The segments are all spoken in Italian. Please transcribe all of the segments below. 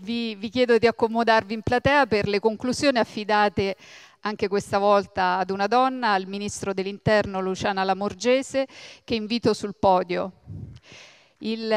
Vi, vi, chiedo di accomodarvi in platea per le conclusioni affidate anche questa volta ad una donna, al Ministro dell'Interno Luciana Lamorgese, che invito sul podio. Il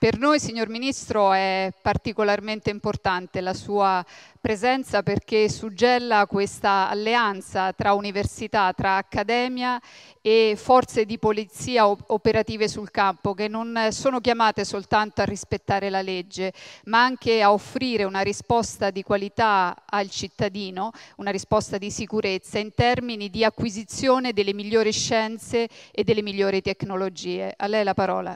Per noi, signor Ministro, è particolarmente importante la sua presenza perché suggella questa alleanza tra università, tra accademia e forze di polizia operative sul campo che non sono chiamate soltanto a rispettare la legge, ma anche a offrire una risposta di qualità al cittadino, una risposta di sicurezza in termini di acquisizione delle migliori scienze e delle migliori tecnologie. A lei la parola.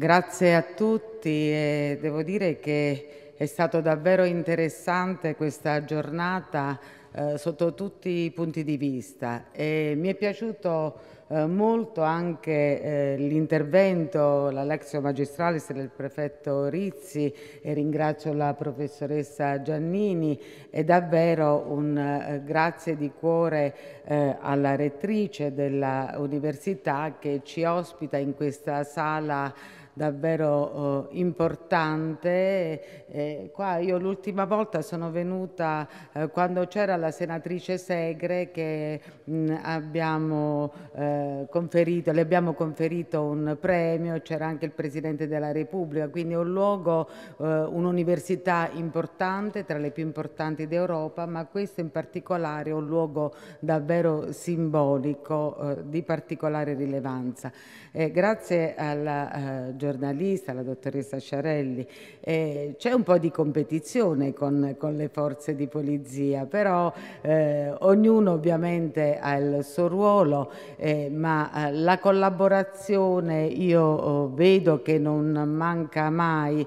Grazie a tutti e devo dire che è stato davvero interessante questa giornata eh, sotto tutti i punti di vista e mi è piaciuto eh, molto anche eh, l'intervento, l'Alexio Magistralis del prefetto Rizzi e ringrazio la professoressa Giannini e davvero un eh, grazie di cuore eh, alla rettrice dell'università che ci ospita in questa sala davvero eh, importante. Eh, qua io l'ultima volta sono venuta eh, quando c'era la senatrice Segre che mh, mm, abbiamo, eh, conferito, le abbiamo conferito un premio, c'era anche il Presidente della Repubblica, quindi un luogo, eh, un'università importante, tra le più importanti d'Europa, ma questo in particolare è un luogo davvero simbolico eh, di particolare rilevanza. grazie alla eh, giornalista, la dottoressa Sciarelli, eh, c'è un po' di competizione con, con le forze di polizia, però eh, ognuno ovviamente ha il suo ruolo, eh, ma eh, la collaborazione io oh, vedo che non manca mai.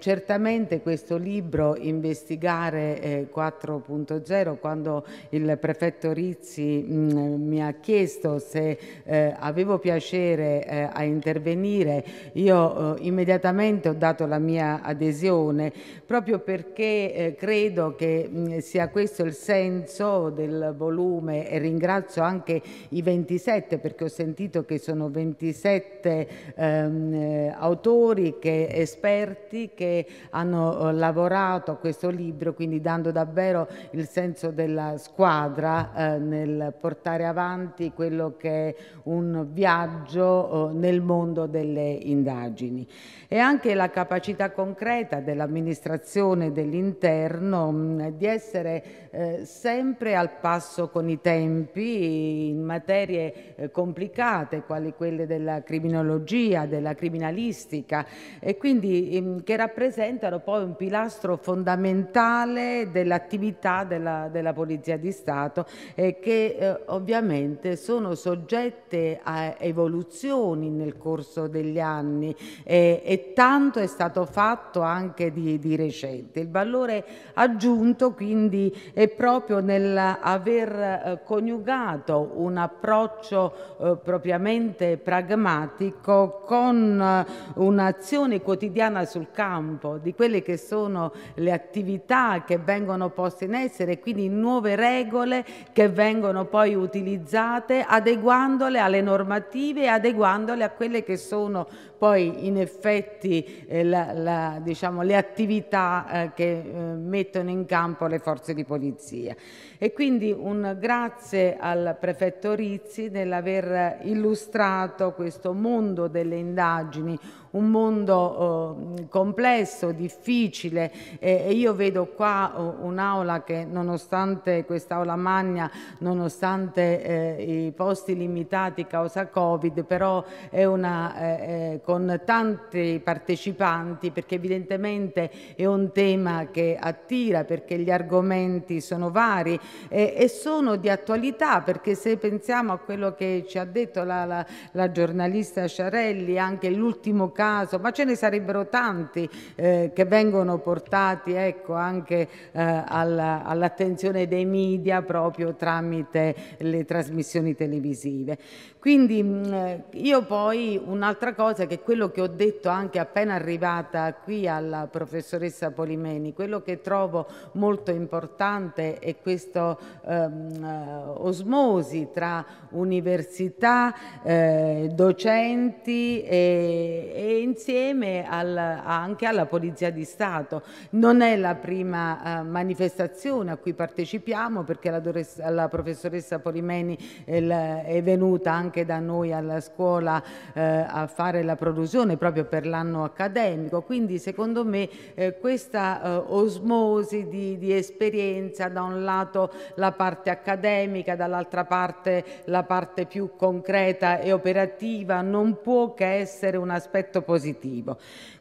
certamente questo libro, Investigare 4.0, eh, quando il prefetto Rizzi mh, mm, mi ha chiesto se eh, avevo piacere a intervenire, io io eh, immediatamente ho dato la mia adesione proprio perché eh, credo che mh, mm, sia questo il senso del volume e ringrazio anche i 27 perché ho sentito che sono 27 ehm, eh, autori che, esperti che hanno eh, lavorato a questo libro quindi dando davvero il senso della squadra eh, nel portare avanti quello che è un viaggio eh, nel mondo delle indagini indagini e anche la capacità concreta dell'amministrazione dell'interno mm, di essere eh, sempre al passo con i tempi in materie eh, complicate quali quelle della criminologia, della criminalistica e quindi mm, che rappresentano poi un pilastro fondamentale dell'attività della, della, Polizia di Stato e che eh, ovviamente sono soggette a evoluzioni nel corso degli anni anni e, e tanto è stato fatto anche di, di, recente. Il valore aggiunto quindi è proprio nell'aver eh, coniugato un approccio eh, propriamente pragmatico con eh, un'azione quotidiana sul campo di quelle che sono le attività che vengono poste in essere, quindi nuove regole che vengono poi utilizzate adeguandole alle normative e adeguandole a quelle che sono poi poi in effetti eh, la, la, diciamo, le attività eh, che eh, mettono in campo le forze di polizia. E quindi un grazie al prefetto Rizzi nell'aver illustrato questo mondo delle indagini un mondo eh, complesso, difficile eh, e io vedo qua oh, un'aula che nonostante quest'aula magna, nonostante eh, i posti limitati causa Covid, però è una eh, eh, con tanti partecipanti perché evidentemente è un tema che attira perché gli argomenti sono vari e sono di attualità perché se pensiamo a quello che ci ha detto la, la, la giornalista Sciarelli, anche l'ultimo caso, ma ce ne sarebbero tanti eh, che vengono portati ecco, anche eh, all'attenzione dei media proprio tramite le trasmissioni televisive. Quindi mm, eh, io poi un'altra cosa che è quello che ho detto anche appena arrivata qui alla professoressa Polimeni, quello che trovo molto importante è questa ehm, eh, osmosi tra università, eh, docenti e, e e insieme al, anche alla Polizia di Stato. Non è la prima eh, manifestazione a cui partecipiamo perché la, la professoressa Polimeni è, eh, è, venuta anche da noi alla scuola eh, a fare la produzione proprio per l'anno accademico, quindi secondo me eh, questa eh, osmosi di, di esperienza da un lato la parte accademica, dall'altra parte la parte più concreta e operativa non può che essere un aspetto positivo.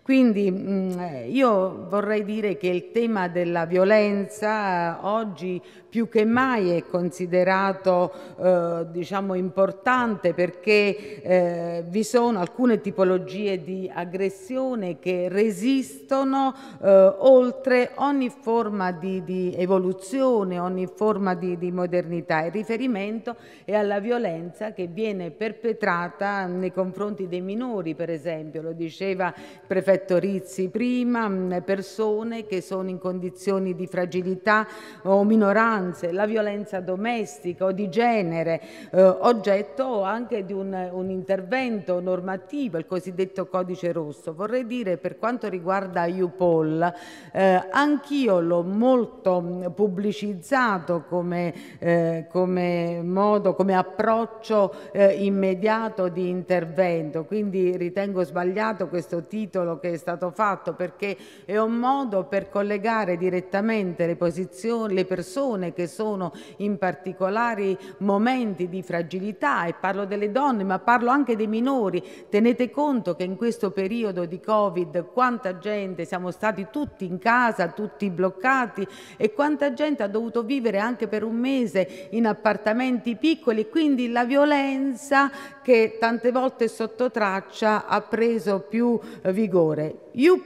Quindi mm, eh, io vorrei dire che il tema della violenza eh, oggi più che mai è considerato eh, diciamo importante perché eh, vi sono alcune tipologie di aggressione che resistono eh, oltre ogni forma di, di, evoluzione, ogni forma di, di modernità. Il riferimento è alla violenza che viene perpetrata nei confronti dei minori, per esempio, lo diceva il prefetto Roberto Rizzi prima, mm, persone che sono in condizioni di fragilità o minoranze, la violenza domestica o di genere, eh, oggetto anche di un, un, intervento normativo, il cosiddetto codice rosso. Vorrei dire per quanto riguarda UPOL, eh, anch'io l'ho molto mm, pubblicizzato come, eh, come modo, come approccio eh, immediato di intervento, quindi ritengo sbagliato questo titolo che che è stato fatto perché è un modo per collegare direttamente le posizioni, le persone che sono in particolari momenti di fragilità e parlo delle donne ma parlo anche dei minori. Tenete conto che in questo periodo di Covid quanta gente, siamo stati tutti in casa, tutti bloccati e quanta gente ha dovuto vivere anche per un mese in appartamenti piccoli, quindi la violenza che tante volte sotto traccia ha preso più vigore errore. u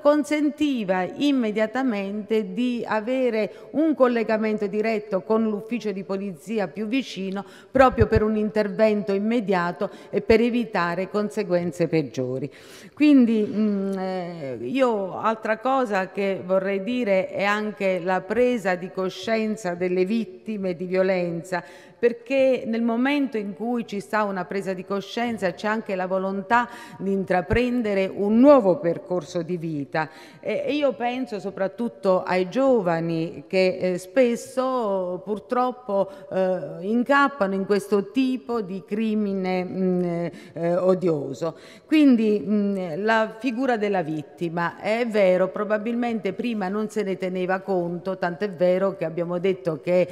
consentiva immediatamente di avere un collegamento diretto con l'ufficio di polizia più vicino proprio per un intervento immediato e per evitare conseguenze peggiori. Quindi mh, mm, eh, io altra cosa che vorrei dire è anche la presa di coscienza delle vittime di violenza perché nel momento in cui ci sta una presa di coscienza c'è anche la volontà di intraprendere un nuovo percorso di vita e io penso soprattutto ai giovani che eh, spesso purtroppo eh, incappano in questo tipo di crimine mm, eh, odioso. Quindi mm, la figura della vittima è vero, probabilmente prima non se ne teneva conto, tant'è vero che abbiamo detto che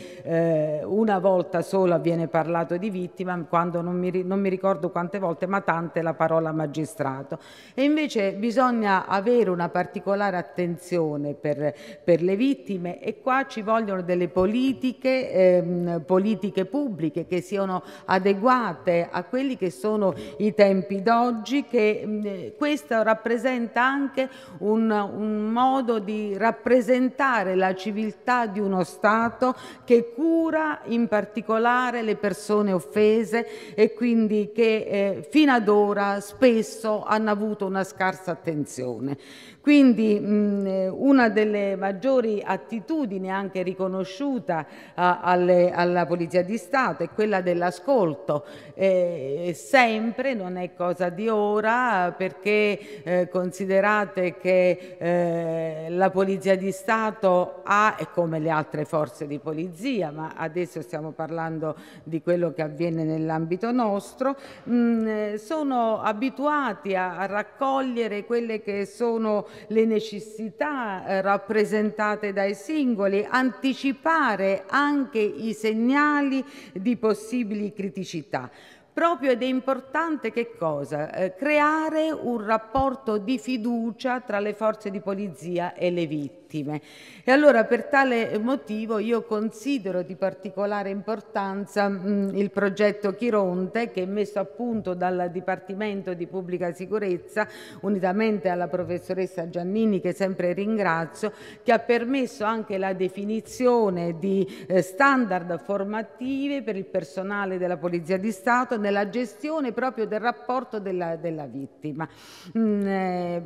una volta solo solo viene parlato di vittima, quando non mi, non mi ricordo quante volte, ma tante la parola magistrato. E invece bisogna avere una particolare attenzione per, per le vittime e qua ci vogliono delle politiche, ehm, politiche pubbliche che siano adeguate a quelli che sono i tempi d'oggi, che mh, questo rappresenta anche un, un modo di rappresentare la civiltà di uno Stato che cura in particolare tutelare le persone offese e quindi che eh, fino ad ora spesso hanno avuto una scarsa attenzione. Quindi mh, una delle maggiori attitudini anche riconosciuta a, eh, alle, alla Polizia di Stato è quella dell'ascolto, eh, sempre, non è cosa di ora, perché eh, considerate che eh, la Polizia di Stato ha, e come le altre forze di polizia, ma adesso stiamo parlando parlando di quello che avviene nell'ambito nostro, mh, mm, sono abituati a, a, raccogliere quelle che sono le necessità eh, rappresentate dai singoli, anticipare anche i segnali di possibili criticità proprio ed è importante che cosa? Eh, creare un rapporto di fiducia tra le forze di polizia e le vittime vittime. E allora per tale motivo io considero di particolare importanza mh, il progetto Chironte che è messo a punto dal Dipartimento di Pubblica Sicurezza unitamente alla professoressa Giannini che sempre ringrazio che ha permesso anche la definizione di eh, standard formative per il personale della Polizia di Stato nella gestione proprio del rapporto della, della vittima. Mm, eh,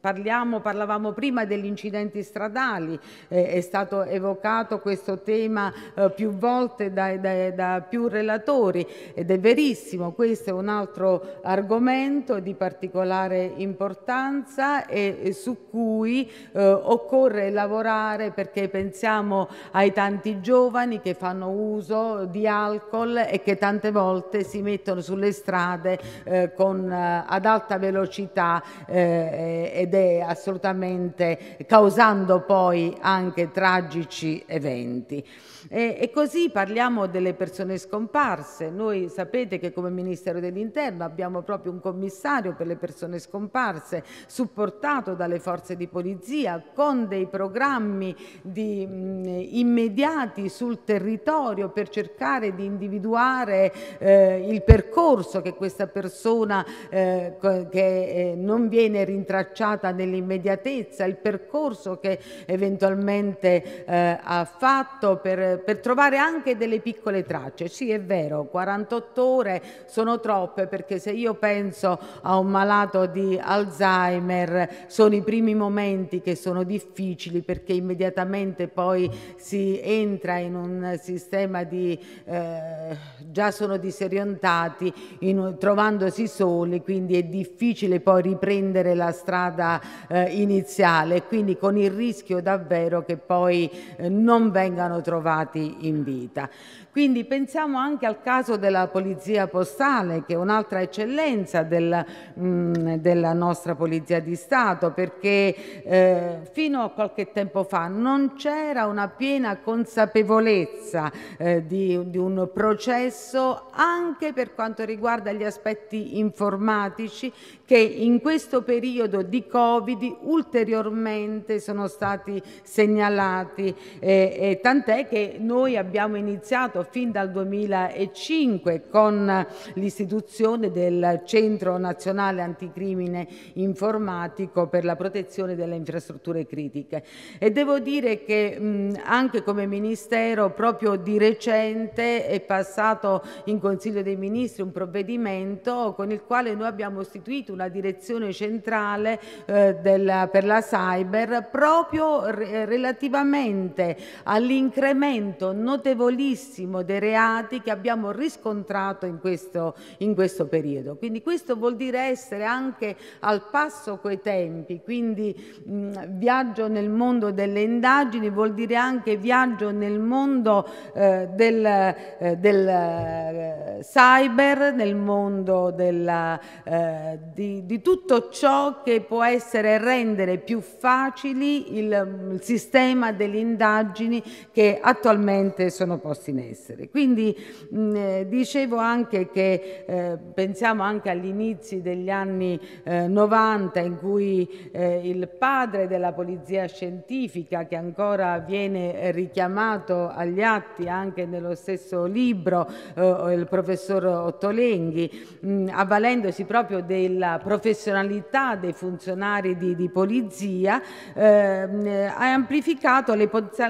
parliamo, parlavamo prima degli incidenti incidenti stradali, eh, è stato evocato questo tema eh, più volte da, da, da, più relatori ed è verissimo, questo è un altro argomento di particolare importanza e, e su cui eh, occorre lavorare perché pensiamo ai tanti giovani che fanno uso di alcol e che tante volte si mettono sulle strade eh, con, eh, ad alta velocità eh, ed è assolutamente causato causando poi anche tragici eventi. E, e così parliamo delle persone scomparse. Noi sapete che come Ministero dell'Interno abbiamo proprio un commissario per le persone scomparse, supportato dalle forze di polizia, con dei programmi di, mh, immediati sul territorio per cercare di individuare eh, il percorso che questa persona eh, che eh, non viene rintracciata nell'immediatezza, il percorso che eventualmente eh, ha fatto per eh, per trovare anche delle piccole tracce. Sì, è vero, 48 ore sono troppe perché se io penso a un malato di Alzheimer sono i primi momenti che sono difficili perché immediatamente poi si entra in un sistema di eh, già sono disorientati in, trovandosi soli, quindi è difficile poi riprendere la strada eh, iniziale, quindi con il rischio davvero che poi eh, non vengano trovati stati in vita. Quindi pensiamo anche al caso della polizia postale, che è un'altra eccellenza del, mh, mm, della nostra polizia di Stato, perché eh, fino a qualche tempo fa non c'era una piena consapevolezza eh, di, di un processo anche per quanto riguarda gli aspetti informatici che in questo periodo di Covid ulteriormente sono stati segnalati, eh, eh, tant'è che noi abbiamo iniziato fin dal 2005 con l'istituzione del Centro Nazionale Anticrimine Informatico per la protezione delle infrastrutture critiche. E devo dire che mh, anche come Ministero proprio di recente è passato in Consiglio dei Ministri un provvedimento con il quale noi abbiamo istituito una direzione centrale eh, della, per la cyber proprio re relativamente all'incremento aumento notevolissimo dei reati che abbiamo riscontrato in questo, in questo periodo. Quindi questo vuol dire essere anche al passo coi tempi, quindi mh, viaggio nel mondo delle indagini vuol dire anche viaggio nel mondo eh, del, eh, del eh, cyber, nel mondo della, eh, di, di, tutto ciò che può essere rendere più facili il, il sistema delle indagini che attualmente attualmente sono posti in essere. Quindi mh, eh, dicevo anche che eh, pensiamo anche agli inizi degli anni eh, 90 in cui eh, il padre della polizia scientifica che ancora viene richiamato agli atti anche nello stesso libro, eh, il professor Ottolenghi, mh, avvalendosi proprio della professionalità dei funzionari di, di polizia, eh, ha amplificato le,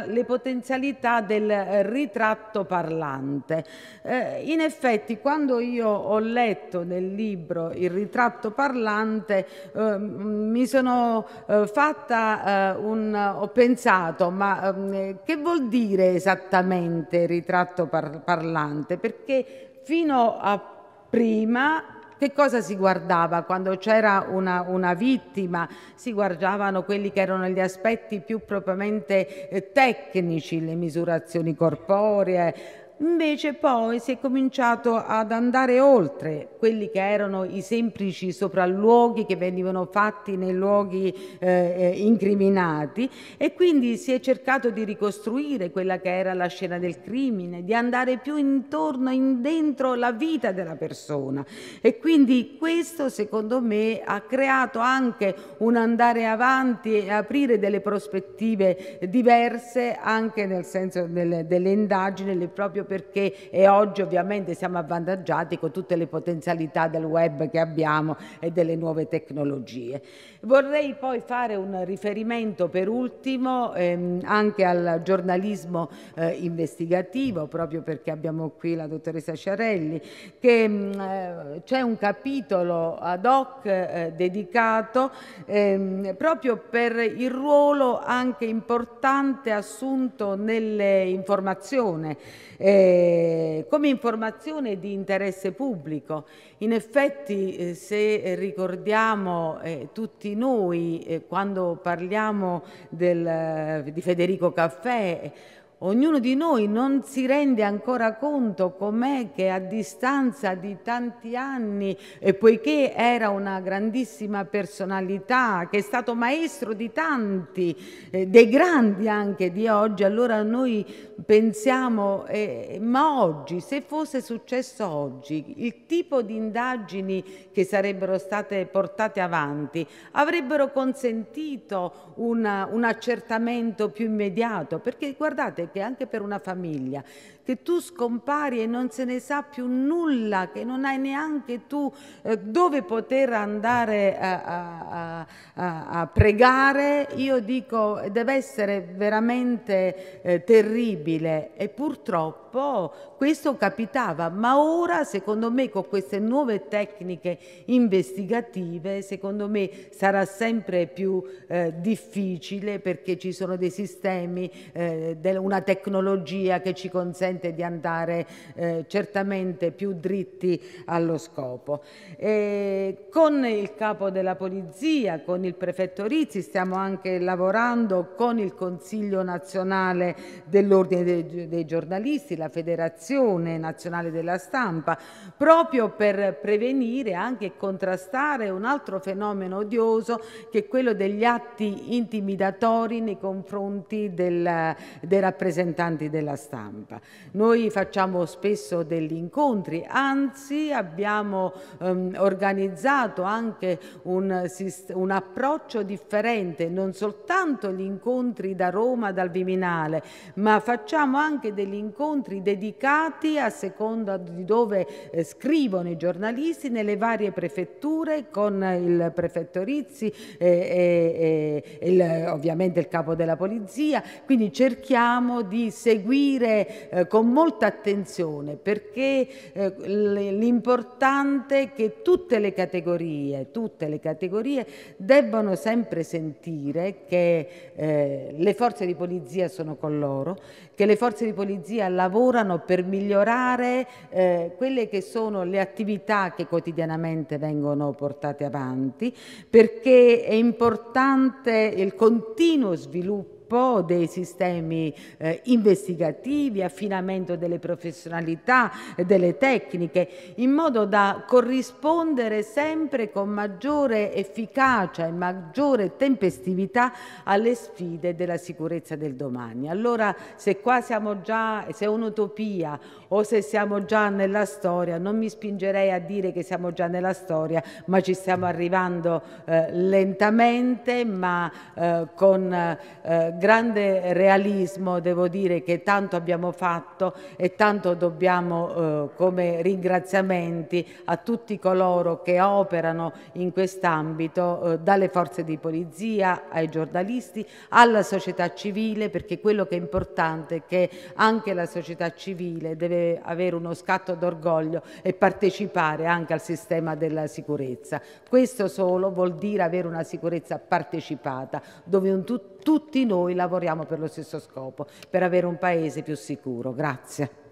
le potenzialità del eh, ritratto parlante. Eh, in effetti quando io ho letto nel libro Il ritratto parlante eh, mi sono eh, fatta eh, un ho pensato ma ehm, che vuol dire esattamente ritratto par parlante perché fino a prima che cosa si guardava? Quando c'era una, una, vittima si guardavano quelli che erano gli aspetti più propriamente eh, tecnici, le misurazioni corporee, Invece poi si è cominciato ad andare oltre quelli che erano i semplici sopralluoghi che venivano fatti nei luoghi eh, eh, incriminati e quindi si è cercato di ricostruire quella che era la scena del crimine, di andare più intorno, in dentro la vita della persona e quindi questo secondo me ha creato anche un andare avanti e aprire delle prospettive diverse anche nel senso delle, delle indagini, le proprio perché e oggi ovviamente siamo avvantaggiati con tutte le potenzialità del web che abbiamo e delle nuove tecnologie. Vorrei poi fare un riferimento per ultimo ehm, anche al giornalismo eh, investigativo, proprio perché abbiamo qui la dottoressa Ciarelli, che mm, eh, c'è un capitolo ad hoc eh, dedicato ehm, proprio per il ruolo anche importante assunto nell'informazione. Eh, eh, come informazione di interesse pubblico. In effetti, eh, se ricordiamo eh, tutti noi, eh, quando parliamo del, di Federico Caffè, ognuno di noi non si rende ancora conto com'è che a distanza di tanti anni, e poiché era una grandissima personalità, che è stato maestro di tanti, eh, dei grandi anche di oggi, allora noi pensiamo, eh, ma oggi, se fosse successo oggi, il tipo di indagini che sarebbero state portate avanti avrebbero consentito una, un accertamento più immediato, perché guardate, che anche per una famiglia che tu scompari e non se ne sa più nulla, che non hai neanche tu eh, dove poter andare eh, a, a, a, a, pregare, io dico deve essere veramente eh, terribile e purtroppo questo capitava, ma ora secondo me con queste nuove tecniche investigative, secondo me sarà sempre più eh, difficile perché ci sono dei sistemi, eh, una tecnologia che ci consente consente di andare eh, certamente più dritti allo scopo. E con il capo della Polizia, con il prefetto Rizzi stiamo anche lavorando, con il Consiglio nazionale dell'Ordine dei, dei giornalisti, la Federazione nazionale della stampa, proprio per prevenire anche e contrastare un altro fenomeno odioso che è quello degli atti intimidatori nei confronti del, dei rappresentanti della stampa. Noi facciamo spesso degli incontri, anzi abbiamo ehm, organizzato anche un, un, approccio differente, non soltanto gli incontri da Roma, dal Viminale, ma facciamo anche degli incontri dedicati a seconda di dove eh, scrivono i giornalisti nelle varie prefetture con il prefetto Rizzi e, e, e il, ovviamente il capo della polizia. Quindi cerchiamo di seguire eh, con molta attenzione perché eh, l'importante è che tutte le categorie, tutte le categorie debbano sempre sentire che eh, le forze di polizia sono con loro, che le forze di polizia lavorano per migliorare eh, quelle che sono le attività che quotidianamente vengono portate avanti, perché è importante il continuo sviluppo sviluppo dei sistemi eh, investigativi, affinamento delle professionalità e eh, delle tecniche, in modo da corrispondere sempre con maggiore efficacia e maggiore tempestività alle sfide della sicurezza del domani. Allora se qua siamo già, se è un'utopia o se siamo già nella storia, non mi spingerei a dire che siamo già nella storia, ma ci stiamo arrivando eh, lentamente, ma eh, con eh, grande realismo devo dire che tanto abbiamo fatto e tanto dobbiamo eh, come ringraziamenti a tutti coloro che operano in quest'ambito, eh, dalle forze di polizia ai giornalisti, alla società civile, perché quello che è importante è che anche la società civile deve avere uno scatto d'orgoglio e partecipare anche al sistema della sicurezza. Questo solo vuol dire avere una sicurezza partecipata, dove un tutto tutti noi lavoriamo per lo stesso scopo, per avere un paese più sicuro. Grazie.